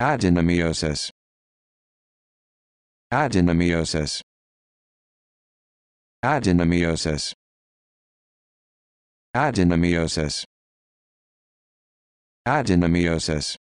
Adenomyosis. Adenomyosis. Adenomyosis. Adenomyosis. Adenomyosis.